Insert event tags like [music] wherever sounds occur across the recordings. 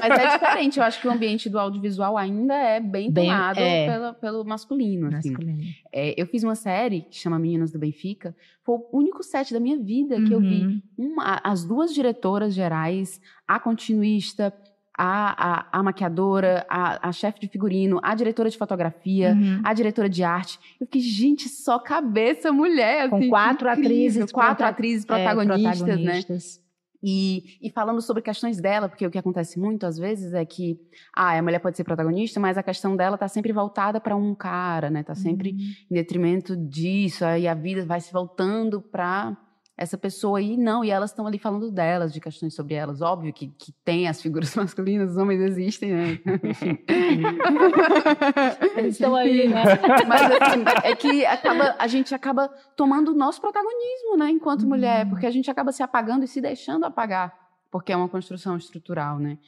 Mas é diferente. Eu acho que o ambiente do audiovisual ainda é bem, bem tomado é. Pelo, pelo masculino. Assim. masculino. Assim. É, eu fiz uma série que chama Meninas do Benfica. Foi o único set da minha vida que uhum. eu vi uhum. uma, as duas diretoras gerais, a continuista, a, a, a, maquiadora, a, a chefe de figurino, a diretora de fotografia, uhum. a diretora de arte. Eu fiquei, gente, só cabeça mulher. Com assim, quatro atrizes. Quatro atrizes protagonistas, é, protagonistas. né? E, e, falando sobre questões dela, porque o que acontece muito às vezes é que ah, a mulher pode ser protagonista, mas a questão dela está sempre voltada para um cara, né? Tá sempre uhum. em detrimento disso, aí a vida vai se voltando para essa pessoa aí não, e elas estão ali falando delas, de questões sobre elas. Óbvio que, que tem as figuras [laughs] masculinas, os homens existem, né? Eles estão aí, né? Mas assim, é que acaba, a gente acaba tomando o nosso protagonismo, né, enquanto uhum. mulher, porque a gente acaba se apagando e se deixando apagar, porque é uma construção estrutural, né?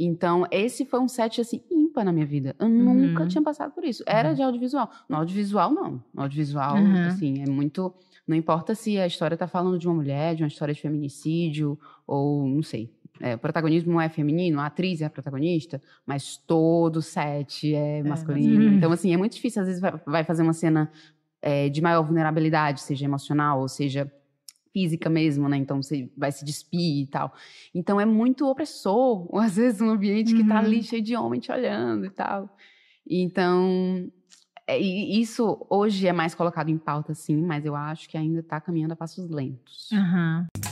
Então, esse foi um set, assim, ímpar na minha vida. Eu uhum. nunca tinha passado por isso. Era uhum. de audiovisual. No audiovisual, não. No audiovisual, uhum. assim, é muito não importa se a história está falando de uma mulher, de uma história de feminicídio, ou não sei. É, o protagonismo não é feminino, a atriz é a protagonista, mas todo set é, é masculino. É, mas... Então, assim, é muito difícil. Às vezes vai fazer uma cena é, de maior vulnerabilidade, seja emocional, ou seja física mesmo, né? Então você vai se despir e tal. Então é muito opressor, ou [laughs] às vezes um ambiente que está lixo ali uhum. cheio de homem te olhando e tal. Então, é, e isso hoje é mais colocado em pauta, sim, mas eu acho que ainda está caminhando a passos lentos. Uhum.